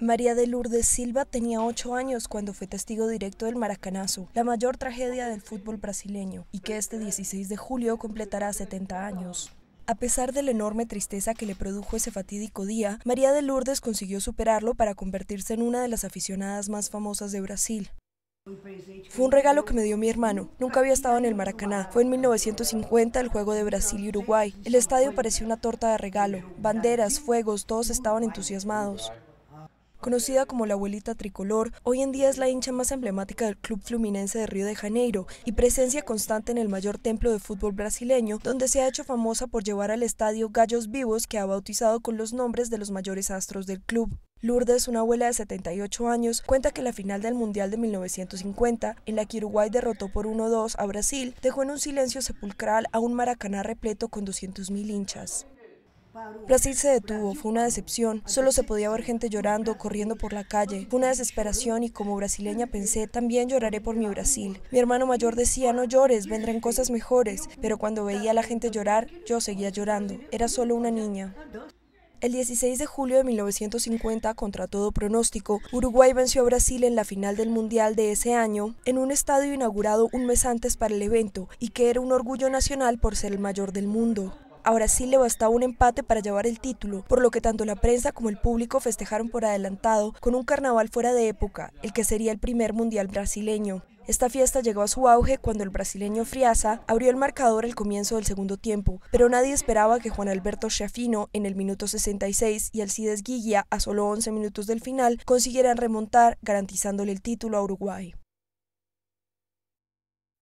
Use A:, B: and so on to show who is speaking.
A: María de Lourdes Silva tenía ocho años cuando fue testigo directo del maracanazo, la mayor tragedia del fútbol brasileño, y que este 16 de julio completará 70 años. A pesar de la enorme tristeza que le produjo ese fatídico día, María de Lourdes consiguió superarlo para convertirse en una de las aficionadas más famosas de Brasil. Fue un regalo que me dio mi hermano. Nunca había estado en el Maracaná. Fue en 1950 el juego de Brasil y Uruguay. El estadio parecía una torta de regalo. Banderas, fuegos, todos estaban entusiasmados. Conocida como la abuelita tricolor, hoy en día es la hincha más emblemática del club fluminense de Río de Janeiro y presencia constante en el mayor templo de fútbol brasileño, donde se ha hecho famosa por llevar al estadio gallos vivos que ha bautizado con los nombres de los mayores astros del club. Lourdes, una abuela de 78 años, cuenta que la final del Mundial de 1950, en la que Uruguay derrotó por 1-2 a Brasil, dejó en un silencio sepulcral a un Maracaná repleto con 200.000 hinchas. Brasil se detuvo, fue una decepción. Solo se podía ver gente llorando, corriendo por la calle. Fue una desesperación y como brasileña pensé, también lloraré por mi Brasil. Mi hermano mayor decía, no llores, vendrán cosas mejores. Pero cuando veía a la gente llorar, yo seguía llorando. Era solo una niña. El 16 de julio de 1950, contra todo pronóstico, Uruguay venció a Brasil en la final del Mundial de ese año, en un estadio inaugurado un mes antes para el evento, y que era un orgullo nacional por ser el mayor del mundo. Ahora sí le bastaba un empate para llevar el título, por lo que tanto la prensa como el público festejaron por adelantado con un carnaval fuera de época, el que sería el primer mundial brasileño. Esta fiesta llegó a su auge cuando el brasileño Friasa abrió el marcador al comienzo del segundo tiempo, pero nadie esperaba que Juan Alberto Schiaffino en el minuto 66 y Alcides Guiguia a solo 11 minutos del final consiguieran remontar, garantizándole el título a Uruguay.